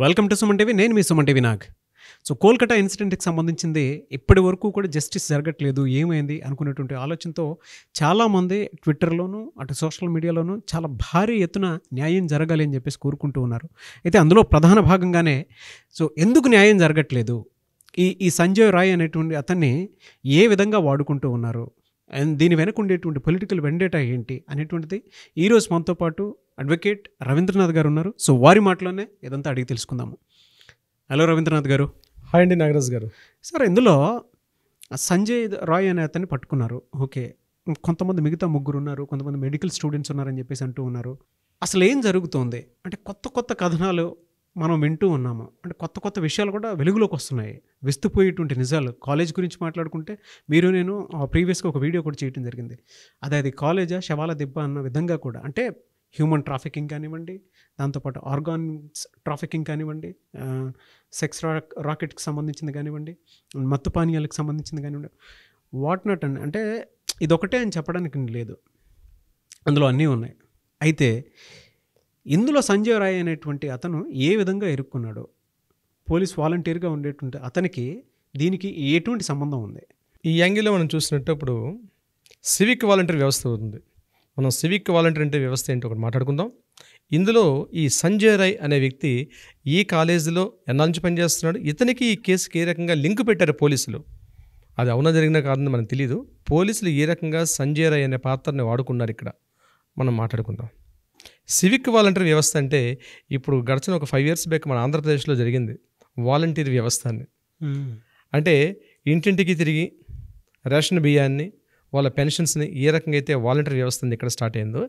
welcome to Suman TV నేను మీ Suman TV Nag so Kolkata ఇన్సిడెంట్కి సంబంధించింది ఇప్పటి వరకు కూడా జస్టిస్ జరగట్లేదు ఏమైంది అనుకునేటువంటి ఆలోచనతో చాలామంది ట్విట్టర్లోనూ అటు సోషల్ మీడియాలోనూ చాలా భారీ ఎత్తున న్యాయం జరగాలి అని చెప్పేసి కోరుకుంటూ ఉన్నారు అయితే అందులో ప్రధాన భాగంగానే సో ఎందుకు న్యాయం జరగట్లేదు ఈ ఈ సంజయ్ రాయ్ అనేటువంటి అతన్ని ఏ విధంగా వాడుకుంటూ ఉన్నారు అండ్ దీని వెనక ఉండేటువంటి పొలిటికల్ వెండేటా ఏంటి అనేటువంటిది ఈరోజు మనతో పాటు అడ్వకేట్ రవీంద్రనాథ్ గారు ఉన్నారు సో వారి మాటలోనే ఇదంతా అడిగి తెలుసుకుందాము హలో రవీంద్రనాథ్ గారు హాయ్ అండి నాగరాజ్ గారు సార్ ఇందులో సంజయ్ రాయ్ అనే అతన్ని పట్టుకున్నారు ఓకే కొంతమంది మిగతా ముగ్గురు ఉన్నారు కొంతమంది మెడికల్ స్టూడెంట్స్ ఉన్నారని చెప్పేసి అంటూ ఉన్నారు అసలు ఏం జరుగుతోంది అంటే కొత్త కొత్త కథనాలు మనం వింటూ ఉన్నాము అంటే కొత్త కొత్త విషయాలు కూడా వెలుగులోకి వస్తున్నాయి వెస్తుపోయేటువంటి నిజాలు కాలేజ్ గురించి మాట్లాడుకుంటే మీరు నేను ప్రీవియస్గా ఒక వీడియో కూడా చేయడం జరిగింది అదే అది కాలేజా శవాల దెబ్బ అన్న విధంగా కూడా అంటే హ్యూమన్ ట్రాఫికింగ్ కానివ్వండి దాంతోపాటు ఆర్గానిక్స్ ట్రాఫికింగ్ కానివ్వండి సెక్స్ రా రాకెట్కి సంబంధించింది కానివ్వండి మత్తు పానీయాలకు సంబంధించింది కానివ్వండి వాట్ నాట్ అండ్ అంటే ఇదొకటే అని చెప్పడానికి లేదు అందులో అన్నీ ఉన్నాయి అయితే ఇందులో సంజయ్ రాయ్ అనేటువంటి అతను ఏ విధంగా ఎరుక్కున్నాడో పోలీస్ వాలంటీర్గా ఉండేటువంటి అతనికి దీనికి ఎటువంటి సంబంధం ఉంది ఈ యాంగిల్లో మనం చూసినప్పుడు సివిక్ వాలంటీర్ వ్యవస్థ ఉంది మనం సివిక్ వాలంటీర్ అంటే వ్యవస్థ ఏంటో ఒకటి మాట్లాడుకుందాం ఇందులో ఈ సంజయ్ రాయ్ అనే వ్యక్తి ఈ కాలేజీలో ఎన్నాల్చి నుంచి పనిచేస్తున్నాడు ఇతనికి ఈ కేసుకి ఏ రకంగా లింక్ పెట్టారు పోలీసులు అది అవునా జరిగిన కాదని మనకు తెలియదు పోలీసులు ఏ రకంగా సంజయ్ రాయ్ అనే పాత్రని వాడుకున్నారు ఇక్కడ మనం మాట్లాడుకుందాం సివిక్ వాలంటీర్ వ్యవస్థ అంటే ఇప్పుడు గడిచిన ఒక ఫైవ్ ఇయర్స్ బ్యాక్ మన ఆంధ్రప్రదేశ్లో జరిగింది వాలంటీర్ వ్యవస్థ అని అంటే ఇంటింటికి తిరిగి రేషన్ బియ్యాన్ని వాళ్ళ పెన్షన్స్ని ఏ రకంగా అయితే వాలంటీర్ వ్యవస్థ ఇక్కడ స్టార్ట్ అయిందో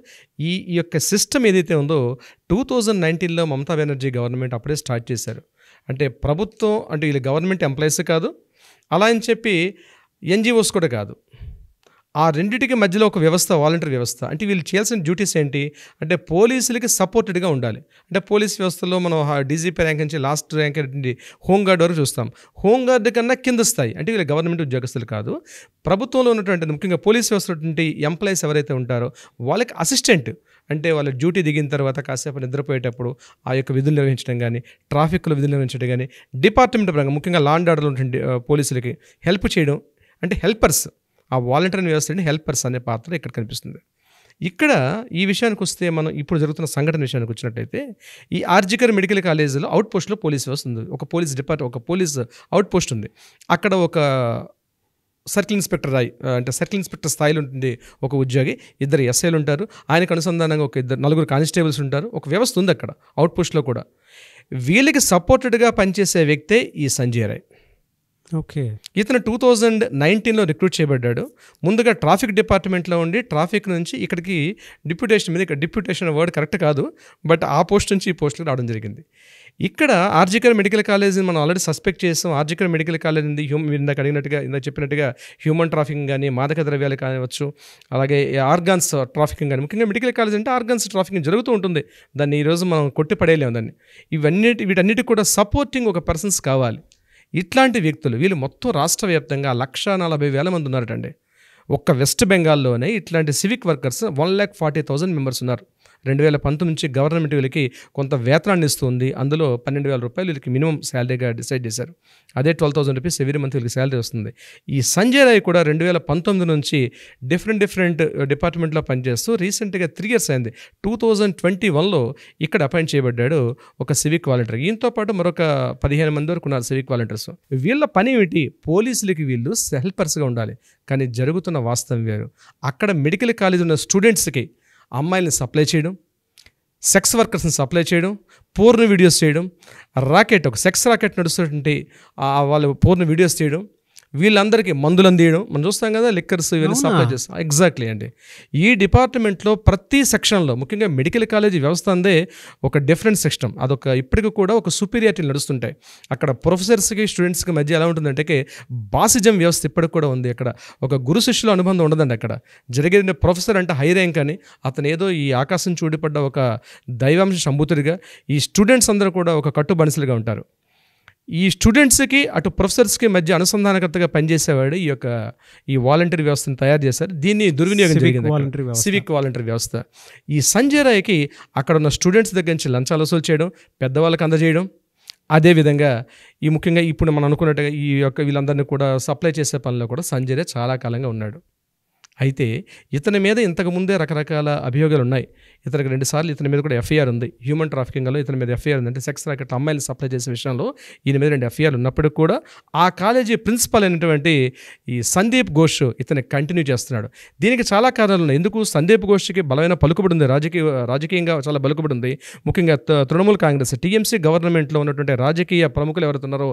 ఈ ఈ యొక్క సిస్టమ్ ఏదైతే ఉందో టూ థౌజండ్ నైన్టీన్లో మమతా బెనర్జీ గవర్నమెంట్ అప్పుడే స్టార్ట్ చేశారు అంటే ప్రభుత్వం అంటే వీళ్ళు గవర్నమెంట్ ఎంప్లాయీస్ కాదు అలా అని చెప్పి ఎన్జిఓస్ కూడా కాదు ఆ రెండింటికి మధ్యలో ఒక వ్యవస్థ వాలంటీర్ వ్యవస్థ అంటే వీళ్ళు చేయాల్సిన డ్యూటీస్ ఏంటి అంటే పోలీసులకి సపోర్టెడ్గా ఉండాలి అంటే పోలీస్ వ్యవస్థలో మనం డీజీపీ ర్యాంక్ నుంచి లాస్ట్ ర్యాంక్ నుండి హోంగార్డ్ వరకు చూస్తాం హోంగార్డు కన్నా కింద స్థాయి అంటే వీళ్ళు గవర్నమెంట్ ఉద్యోగస్తులు కాదు ప్రభుత్వంలో ఉన్నటువంటి ముఖ్యంగా పోలీస్ వ్యవస్థ ఎంప్లాయీస్ ఎవరైతే ఉంటారో వాళ్ళకి అసిస్టెంట్ అంటే వాళ్ళ డ్యూటీ దిగిన తర్వాత కాసేపు నిద్రపోయేటప్పుడు ఆ యొక్క విధులు నిర్వహించడం కానీ ట్రాఫిక్లో విధులు నిర్వహించడం కానీ డిపార్ట్మెంట్ పరంగా ముఖ్యంగా లాండ్ ఆర్డర్లో ఉంటుంది పోలీసులకి హెల్ప్ చేయడం అంటే హెల్పర్స్ ఆ వాలంటీర్ వ్యవస్థని హెల్పర్స్ అనే పాత్ర ఇక్కడ కనిపిస్తుంది ఇక్కడ ఈ విషయానికి వస్తే మనం ఇప్పుడు జరుగుతున్న సంఘటన విషయానికి వచ్చినట్టయితే ఈ ఆర్జికర్ మెడికల్ కాలేజీలో అవుట్ పోస్ట్లో పోలీస్ వ్యవస్థ ఉంది ఒక పోలీస్ డిపార్ట్ ఒక పోలీస్ అవుట్ పోస్ట్ ఉంది అక్కడ ఒక సర్కిల్ ఇన్స్పెక్టర్ రాయి అంటే సర్కిల్ ఇన్స్పెక్టర్ స్థాయిలో ఉంటుంది ఒక ఉద్యోగి ఇద్దరు ఎస్ఐలు ఉంటారు ఆయనకు అనుసంధానంగా ఒక ఇద్దరు నలుగురు కానిస్టేబుల్స్ ఉంటారు ఒక వ్యవస్థ ఉంది అక్కడ అవుట్ పోస్ట్లో కూడా వీళ్ళకి సపోర్టెడ్గా పనిచేసే వ్యక్తే ఈ సంజయ్ రాయ్ ఓకే ఇతను టూ థౌజండ్ నైన్టీన్లో రిక్రూట్ చేయబడ్డాడు ముందుగా ట్రాఫిక్ డిపార్ట్మెంట్లో ఉండి ట్రాఫిక్ నుంచి ఇక్కడికి డిప్యూటేషన్ మీద ఇక్కడ డిప్యూటేషన్ వర్డ్ కరెక్ట్ కాదు బట్ ఆ పోస్ట్ నుంచి ఈ పోస్ట్కి రావడం జరిగింది ఇక్కడ ఆర్జికర్ మెడికల్ కాలేజీని మనం ఆల్రెడీ సస్పెక్ట్ చేస్తాం ఆర్జికర్ మెడికల్ కాలేజ్ ఉంది హ్యూమ్ ఇందాక అడిగినట్టుగా ఇందాక చెప్పినట్టుగా హ్యూమన్ ట్రాఫికింగ్ కానీ మాదక ద్రవ్యాలు కానివచ్చు అలాగే ఆర్గాన్స్ ట్రాఫికింగ్ కానీ ముఖ్యంగా మెడికల్ కాలేజ్ అంటే ఆర్గాన్స్ ట్రాఫికింగ్ జరుగుతూ ఉంటుంది దాన్ని ఈరోజు మనం కొట్టి పడేయలేము దాన్ని ఇవన్నీ వీటన్నిటికి కూడా సపోర్టింగ్ ఒక పర్సన్స్ కావాలి ఇట్లాంటి వ్యక్తులు వీళ్ళు మొత్తం రాష్ట్ర వ్యాప్తంగా లక్ష నలభై వేల మంది ఉన్నారటండి ఒక్క వెస్ట్ బెంగాల్లోనే ఇట్లాంటి civic workers one lakh forty thousand members ఉన్నారు రెండు వేల పంతొమ్మిది నుంచి గవర్నమెంట్ వీళ్ళకి కొంత వేతనాన్ని ఇస్తుంది అందులో పన్నెండు వేల రూపాయలు వీళ్ళకి మినిమం శాలరీగా డిసైడ్ చేశారు అదే twelve thousand rupees every month వీళ్ళకి శాలరీ వస్తుంది ఈ సంజయ్ రాయ్ కూడా రెండు వేల పంతొమ్మిది నుంచి డిఫరెంట్ డిఫరెంట్ డిపార్ట్మెంట్లో పనిచేస్తూ రీసెంట్గా త్రీ ఇయర్స్ అయింది టూ థౌజండ్ ట్వంటీ వన్లో ఇక్కడ అపాయింట్ చేయబడ్డాడు ఒక సివిక్ వాలంటీర్ ఈయనతో పాటు మరొక పదిహేను మంది వరకు ఉన్నారు సివిక్ వాలంటీర్స్ వీళ్ళ పని ఏమిటి పోలీసులకి వీళ్ళు హెల్పర్స్గా ఉండాలి కానీ జరుగుతున్న ఉన్న వాస్తవం వేరు అక్కడ మెడికల్ కాలేజ్ ఉన్న స్టూడెంట్స్కి అమ్మాయిల్ని సప్లై చేయడం సెక్స్ వర్కర్స్ని సప్లై చేయడం పూర్ణ వీడియోస్ చేయడం రాకెట్ ఒక సెక్స్ రాకెట్ నడుస్తున్నటువంటి వాళ్ళు పూర్ణ వీడియోస్ చేయడం వీళ్ళందరికీ మందులు అందియడం మనం చూస్తాం కదా లిక్కర్స్ ఇవన్నీ సప్లై చేస్తాం ఎగ్జాక్ట్లీ అండి ఈ డిపార్ట్మెంట్లో ప్రతి సెక్షన్లో ముఖ్యంగా మెడికల్ కాలేజీ వ్యవస్థ అందే ఒక డిఫరెంట్ సిస్టమ్ అదొక ఇప్పటికి కూడా ఒక సుపీరియారిటీ నడుస్తుంటాయి అక్కడ ప్రొఫెసర్స్కి స్టూడెంట్స్కి మధ్య ఎలా ఉంటుందంటే బాసిజం వ్యవస్థ ఇప్పటికి కూడా ఉంది అక్కడ ఒక గురు శిష్యుల అనుబంధం ఉండదండి అక్కడ జరిగిన ప్రొఫెసర్ అంటే హై ర్యాంక్ అని అతను ఏదో ఈ ఆకాశం చూడిపడ్డ ఒక దైవాంశ సంబూతుడిగా ఈ స్టూడెంట్స్ అందరూ కూడా ఒక కట్టుబనిసలుగా ఉంటారు ఈ స్టూడెంట్స్కి అటు ప్రొఫెసర్స్కి మధ్య అనుసంధానకర్తగా పనిచేసేవాడు ఈ యొక్క ఈ వాలంటీర్ వ్యవస్థను తయారు చేశారు దీన్ని దుర్వినియోగం జరిగింది సివిక్ వాలంటీర్ వ్యవస్థ ఈ సంజయ్ రాయ్కి అక్కడ ఉన్న స్టూడెంట్స్ దగ్గర నుంచి లంచాలు వసూలు చేయడం పెద్దవాళ్ళకి అందజేయడం అదేవిధంగా ఈ ముఖ్యంగా ఇప్పుడు మనం అనుకున్నట్టుగా ఈ యొక్క వీళ్ళందరినీ కూడా సప్లై చేసే పనిలో కూడా సంజయ్ చాలా కాలంగా ఉన్నాడు అయితే ఇతని మీద ఇంతకుముందే రకరకాల అభియోగాలు ఉన్నాయి ఇతనికి రెండుసార్లు ఇతని మీద కూడా ఎఫ్ఐఆర్ ఉంది హ్యూమన్ ట్రాఫికింగ్లో ఇతని మీద ఎఫ్ఐఆర్ ఉంది అంటే సెక్స్ రాకెట్ అమ్మాయిలు సప్లై చేసే విషయంలో ఈయన మీద రెండు ఎఫ్ఐఆర్ ఉన్నప్పటికీ కూడా ఆ కాలేజీ ప్రిన్సిపల్ అయినటువంటి ఈ సందీప్ ఘోష్ ఇతని కంటిన్యూ చేస్తున్నాడు దీనికి చాలా కారణాలు ఉన్నాయి ఎందుకు సందీప్ ఘోష్కి బలమైన పలుకుబడి ఉంది రాజకీయ రాజకీయంగా చాలా బలుకుబడి ఉంది ముఖ్యంగా తృణమూల్ కాంగ్రెస్ టీఎంసీ గవర్నమెంట్లో ఉన్నటువంటి రాజకీయ ప్రముఖులు ఎవరుతున్నారో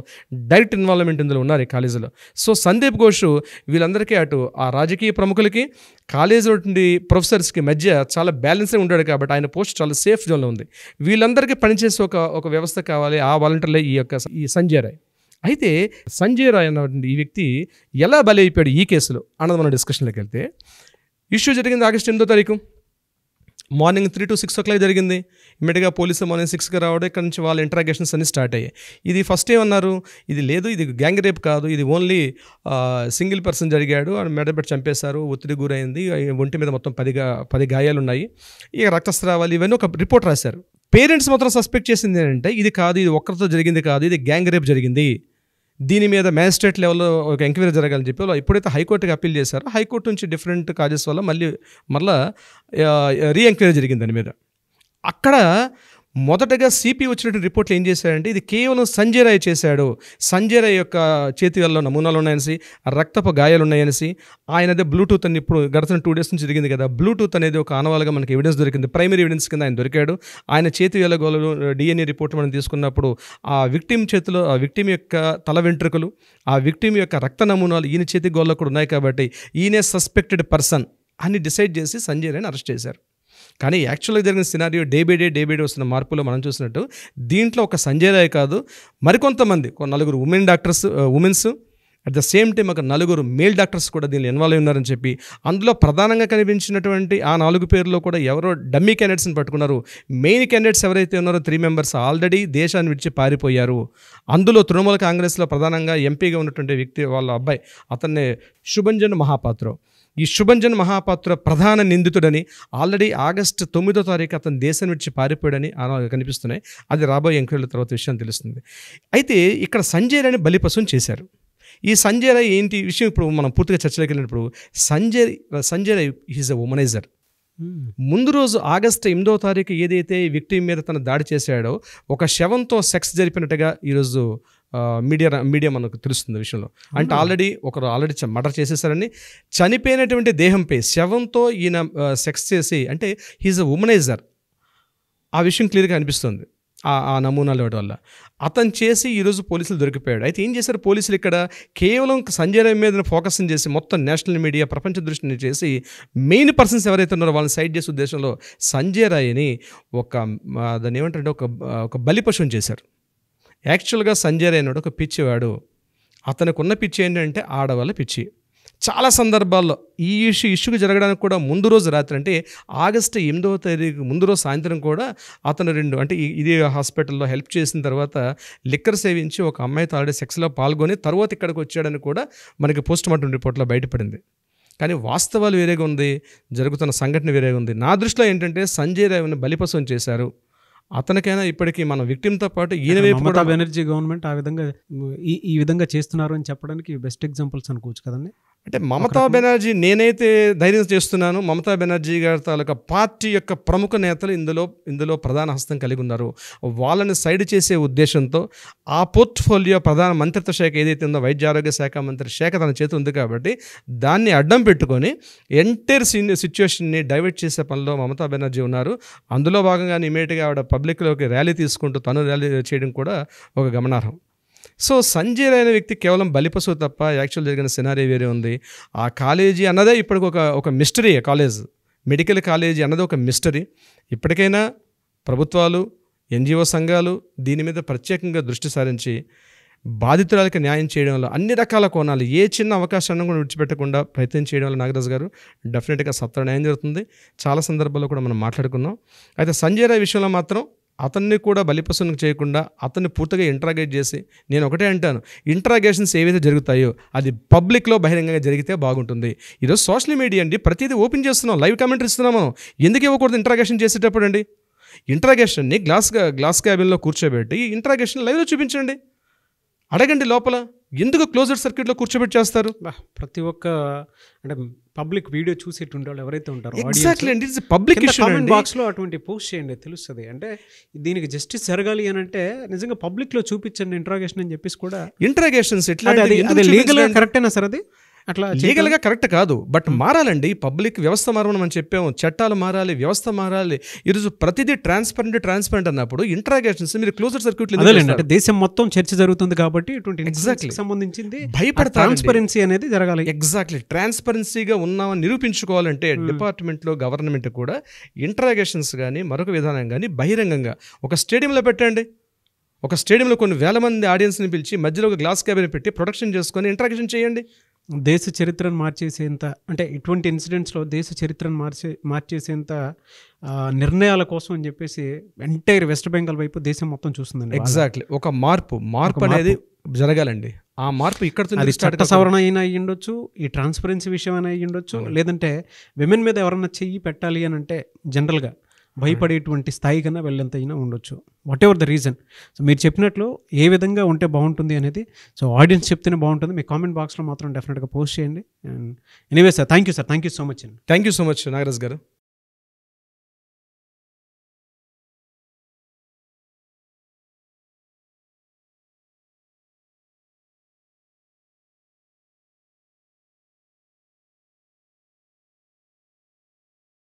డైరెక్ట్ ఇన్వాల్వ్మెంట్ ఇందులో ఉన్నారు ఈ కాలేజీలో సో సందీప్ ఘోష్ వీళ్ళందరికీ అటు ఆ రాజకీయ ప్రముఖులకి కాలేజీ ఉంటుంది ప్రొఫెసర్స్కి మధ్య చాలా బ్యాలెన్స్గా ఉంటాడు కాబట్టి ఆయన పోస్ట్ చాలా సేఫ్ జోన్లో ఉంది వీళ్ళందరికీ పనిచేసే ఒక ఒక వ్యవస్థ కావాలి ఆ వాలంటీర్లే ఈ యొక్క ఈ సంజయ్ రాయ్ అయితే సంజయ్ రాయ్ అన్నటువంటి ఈ వ్యక్తి ఎలా బలైపోయాడు ఈ కేసులో అన్నది మనం డిస్కషన్లోకి వెళ్తే ఇష్యూ జరిగింది ఆగస్టు ఎనిమిదో తారీఖు morning three to six o'clock జరిగింది ఇమ్మీడియట్గా పోలీసు మార్నింగ్ సిక్స్కి రావడం ఇక్కడ నుంచి వాళ్ళ ఇంటరాగేషన్స్ అన్ని స్టార్ట్ అయ్యాయి ఇది ఫస్ట్ ఏమన్నారు ఇది లేదు ఇది గ్యాంగ్ రేప్ కాదు ఇది ఓన్లీ సింగిల్ పర్సన్ జరిగాడు అని మెడబెట్టి చంపేశారు ఒత్తిడి గురైంది ఒంటి మీద మొత్తం పది పది గాయాలు ఉన్నాయి ఇక రక్తస్రావాలు ఇవన్నీ ఒక రిపోర్ట్ రాశారు పేరెంట్స్ మాత్రం సస్పెక్ట్ చేసింది ఏంటంటే ఇది కాదు ఇది ఒక్కరితో జరిగింది కాదు ఇది గ్యాంగ్ రేప్ జరిగింది దీని మీద మ్యాజిస్ట్రేట్ లెవెల్లో ఒక ఎంక్వైరీ జరగాలని చెప్పి వాళ్ళు ఎప్పుడైతే హైకోర్టుకి అప్పీల్ చేశారో హైకోర్టు నుంచి డిఫరెంట్ కాజెస్ వల్ల మళ్ళీ మళ్ళీ రీ ఎంక్వైరీ జరిగింది దాని మీద అక్కడ మొదటగా సిపి వచ్చినటువంటి రిపోర్ట్లు ఏం చేశారంటే ఇది కేవలం సంజయ్ రాయ్ చేశాడు సంజయ్ రాయ్ యొక్క చేతి వల్ల నమూనాలు ఉన్నాయనేసి రక్తపు గాయాలు ఉన్నాయనేసి ఆయన అదే బ్లూటూత్ అని ఇప్పుడు గడిచిన టూ డేస్ నుంచి జరిగింది కదా బ్లూటూత్ అనేది ఒక ఆనవాలుగా మనకి ఎవిడెన్స్ దొరికింది ప్రైమరీ ఎవిడెన్స్ కింద ఆయన దొరికాడు ఆయన చేతి వేల గోలు డిఎన్ఏ రిపోర్ట్ మనం తీసుకున్నప్పుడు ఆ విక్టిమ్ చేతిలో ఆ విక్టిమ్ యొక్క తల వెంట్రుకలు ఆ విక్టిమ్ యొక్క రక్త నమూనాలు ఈయన చేతి గోళ్ళలో కూడా ఉన్నాయి కాబట్టి ఈయనే సస్పెక్టెడ్ పర్సన్ అని డిసైడ్ చేసి సంజయ్ రాయ్ని అరెస్ట్ చేశారు కానీ యాక్చువల్గా జరిగిన scenario day by day day by day వస్తున్న మార్పులో మనం చూసినట్టు దీంట్లో ఒక సంజయ్ రాయ్ కాదు మరికొంతమంది నలుగురు women doctors womens at the same time ఒక నలుగురు మేల్ డాక్టర్స్ కూడా దీనిలో ఇన్వాల్వ్ అయి ఉన్నారని చెప్పి అందులో ప్రధానంగా కనిపించినటువంటి ఆ నాలుగు పేర్లో కూడా ఎవరో డమ్మీ క్యాండిడేట్స్ని పట్టుకున్నారు మెయిన్ క్యాండిడేట్స్ ఎవరైతే ఉన్నారో త్రీ మెంబర్స్ ఆల్రెడీ దేశాన్ని విడిచి పారిపోయారు అందులో తృణమూల కాంగ్రెస్లో ప్రధానంగా ఎంపీగా ఉన్నటువంటి వ్యక్తి వాళ్ళ అబ్బాయి అతన్ని శుభంజన్ మహాపాత్ర ఈ శుభంజన్ మహాపాత్ర ప్రధాన నిందితుడని ఆల్రెడీ ఆగస్టు తొమ్మిదో తారీఖు అతను దేశం విడిచి పారిపోయాడని కనిపిస్తున్నాయి అది రాబోయే ఎంక్వైరీల తర్వాత విషయం తెలుస్తుంది అయితే ఇక్కడ సంజయ్ రాయని బలిపశం చేశారు ఈ సంజయ్ రాయ్ ఏంటి విషయం ఇప్పుడు మనం పూర్తిగా చర్చలోకి వెళ్ళినప్పుడు Sanjay Sanjay Roy is a womaniser ముందు రోజు ఆగస్టు ఎనిమిదో తారీఖు ఏదైతే వ్యక్తి మీద తన దాడి చేశాడో ఒక శవంతో సెక్స్ జరిపినట్టుగా ఈరోజు మీడియా మీడియా మనకు తెలుస్తుంది విషయంలో అంటే ఆల్రెడీ ఒకరు ఆల్రెడీ మర్డర్ చేసేసారని చనిపోయినటువంటి దేహంపై శవంతో ఈయన సెక్స్ చేసి అంటే హీజ్ అ ఉమనైజర్ ఆ విషయం క్లియర్గా అనిపిస్తుంది ఆ నమూనాలు ఇవ్వడం వల్ల అతను చేసి ఈరోజు పోలీసులు దొరికిపోయాడు అయితే ఏం చేశారు పోలీసులు ఇక్కడ కేవలం సంజయ్ రాయ్ మీద ఫోకస్ చేసి మొత్తం నేషనల్ మీడియా ప్రపంచ దృష్టిని చేసి మెయిన్ పర్సన్స్ ఎవరైతే ఉన్నారో వాళ్ళని సైడ్ చేసే ఉద్దేశంలో సంజయ్ రాయ్ని ఒక దాన్ని ఏమంటారంటే ఒక ఒక బలిపశువుని చేశారు యాక్చువల్గా సంజయ్ అనేవాడు ఒక పిచ్చివాడు అతనికి ఉన్న పిచ్చి ఏంటంటే ఆడవాళ్ళ పిచ్చి చాలా సందర్భాల్లో ఈ ఇష్యూ ఇష్యూకి జరగడానికి కూడా ముందు రోజు రాత్రి అంటే ఆగస్టు ఎనిమిదవ తేదీకి ముందు రోజు సాయంత్రం కూడా అతను రెండు అంటే ఇది హాస్పిటల్లో హెల్ప్ చేసిన తర్వాత లిక్కర్ సేవించి ఒక అమ్మాయితో ఆల్రెడీ సెక్స్లో పాల్గొని తర్వాత ఇక్కడికి వచ్చాడని కూడా మనకి పోస్ట్ మార్టం రిపోర్ట్లో బయటపడింది కానీ వాస్తవాలు వేరేగా ఉంది జరుగుతున్న సంఘటన వేరేగా ఉంది నా దృష్టిలో ఏంటంటే సంజయ్ రావిని బలిపసం చేశారు అతనికైనా ఇప్పటికీ మన విక్టిమ్తో పాటు ఈయన కూడా బెనర్జీ గవర్నమెంట్ ఆ విధంగా ఈ ఈ విధంగా చేస్తున్నారు అని చెప్పడానికి బెస్ట్ ఎగ్జాంపుల్స్ అనుకోవచ్చు కదండి అంటే మమతా బెనర్జీ నేనైతే ధైర్యం చేస్తున్నాను మమతా బెనర్జీ గారి తాలూకా పార్టీ యొక్క ప్రముఖ నేతలు ఇందులో ఇందులో ప్రధాన హస్తం కలిగి ఉన్నారు వాళ్ళని సైడ్ చేసే ఉద్దేశంతో ఆ పోర్ట్ఫోలియో ప్రధాన మంత్రిత్వ శాఖ ఏదైతే ఉందో వైద్య ఆరోగ్య శాఖ మంత్రి శాఖ తన చేతి ఉంది కాబట్టి దాన్ని అడ్డం పెట్టుకొని ఎంటైర్ సీనియర్ సిచ్యువేషన్ని డైవర్ట్ చేసే పనిలో మమతా బెనర్జీ ఉన్నారు అందులో భాగంగా ఇమీడియట్గా ఆవిడ పబ్లిక్లోకి ర్యాలీ తీసుకుంటూ తను ర్యాలీ చేయడం కూడా ఒక గమనార్హం సో సంజయ్ అనే వ్యక్తి కేవలం బలిపశు తప్ప యాక్చువల్ జరిగిన సినారీ వేరే ఉంది ఆ కాలేజీ అన్నదే ఇప్పటికి ఒక ఒక మిస్టరీ కాలేజ్ మెడికల్ కాలేజీ అన్నది ఒక మిస్టరీ ఇప్పటికైనా ప్రభుత్వాలు ఎన్జిఓ సంఘాలు దీని మీద ప్రత్యేకంగా దృష్టి సారించి బాధితురాలకి న్యాయం చేయడంలో అన్ని రకాల కోణాలు ఏ చిన్న అవకాశాన్ని కూడా విడిచిపెట్టకుండా ప్రయత్నం చేయడం వల్ల నాగరాజు గారు డెఫినెట్గా సత్వర న్యాయం జరుగుతుంది చాలా సందర్భాల్లో కూడా మనం మాట్లాడుకున్నాం అయితే సంజయ్ రాయ్ విషయంలో మాత్రం అతన్ని కూడా బలిపశువును చేయకుండా అతన్ని పూర్తిగా ఇంట్రాగేట్ చేసి నేను ఒకటే అంటాను ఇంట్రాగేషన్స్ ఏవైతే జరుగుతాయో అది పబ్లిక్లో బహిరంగంగా జరిగితే బాగుంటుంది ఈరోజు సోషల్ మీడియా అండి ప్రతిదీ ఓపెన్ చేస్తున్నాం లైవ్ కామెంటరీ ఇస్తున్నాం మనం ఎందుకు ఇవ్వకూడదు ఇంట్రాగేషన్ చేసేటప్పుడు అండి ఇంట్రాగేషన్ని గ్లాస్ గ్లాస్ క్యాబిన్లో కూర్చోబెట్టి ఈ ఇంట్రాగేషన్ లైవ్లో చూపించండి అడగండి లోపల ఎందుకు క్లోజర్ సర్క్యూట్లో కూర్చోబెట్టి చేస్తారు ప్రతి ఒక్క అంటే పబ్లిక్ వీడియో చూసేటువంటి వాళ్ళు ఎవరైతే ఉంటారో ఎగ్జాక్ట్లీ అండి ఇట్స్ పబ్లిక్ కామెంట్ బాక్స్లో అటువంటి పోస్ట్ చేయండి తెలుస్తుంది అంటే దీనికి జస్టిస్ జరగాలి అని అంటే నిజంగా పబ్లిక్లో చూపించండి ఇంట్రాగేషన్ అని చెప్పేసి కూడా ఇంట్రాగేషన్స్ ఎట్లా లీగల్ కరెక్టేనా సార్ అది అట్లా లీగల్గా కరెక్ట్ కాదు బట్ మారాలండి పబ్లిక్ వ్యవస్థ మారమని మనం చెప్పాము చట్టాలు మారాలి వ్యవస్థ మారాలి ఈరోజు ప్రతిదీ ట్రాన్స్పరెంట్ ట్రాన్స్పరెంట్ అన్నప్పుడు ఇంట్రాగేషన్స్ మీరు క్లోజర్ సర్క్యూట్ అంటే దేశం మొత్తం చర్చ జరుగుతుంది కాబట్టి ఎగ్జాక్ట్లీ సంబంధించింది భయపడ ట్రాన్స్పరెన్సీ అనేది జరగాలి ఎగ్జాక్ట్లీ ట్రాన్స్పరెన్సీగా ఉన్నామని నిరూపించుకోవాలంటే డిపార్ట్మెంట్లో గవర్నమెంట్ కూడా ఇంట్రాగేషన్స్ కానీ మరొక విధానం కానీ బహిరంగంగా ఒక స్టేడియంలో పెట్టండి ఒక స్టేడియంలో కొన్ని వేల మంది ఆడియన్స్ని పిలిచి మధ్యలో ఒక గ్లాస్ క్యాబిన్ పెట్టి ప్రొడక్షన్ చేసుకొని ఇంట్రాక్షన్ చేయండి దేశ చరిత్రను మార్చేసేంత అంటే ఇటువంటి ఇన్సిడెంట్స్లో దేశ చరిత్రను మార్చే మార్చేసేంత నిర్ణయాల కోసం అని చెప్పేసి ఎంటైర్ వెస్ట్ బెంగాల్ వైపు దేశం మొత్తం చూస్తుందండి ఎగ్జాక్ట్లీ ఒక మార్పు మార్పు అనేది జరగాలండి ఆ మార్పు ఇక్కడ చట్ట సవరణ అయినా అయ్యి ఉండొచ్చు ఈ ట్రాన్స్పరెన్సీ విషయం అయినా అయ్యి ఉండొచ్చు లేదంటే విమెన్ మీద ఎవరన్నా చెయ్యి పెట్టాలి అని అంటే జనరల్గా భయపడేటువంటి స్థాయి కన్నా అయినా ఉండొచ్చు whatever the reason so మీరు చెప్పినట్లు ఏ విధంగా ఉంటే బాగుంటుంది అనేది సో ఆడియన్స్ చెప్తేనే బాగుంటుంది మీ కామెంట్ బాక్స్లో మాత్రం డెఫినెట్గా పోస్ట్ చేయండి and anyway sir thank you sir thank you so much అండి thank you so much Nagaraj గారు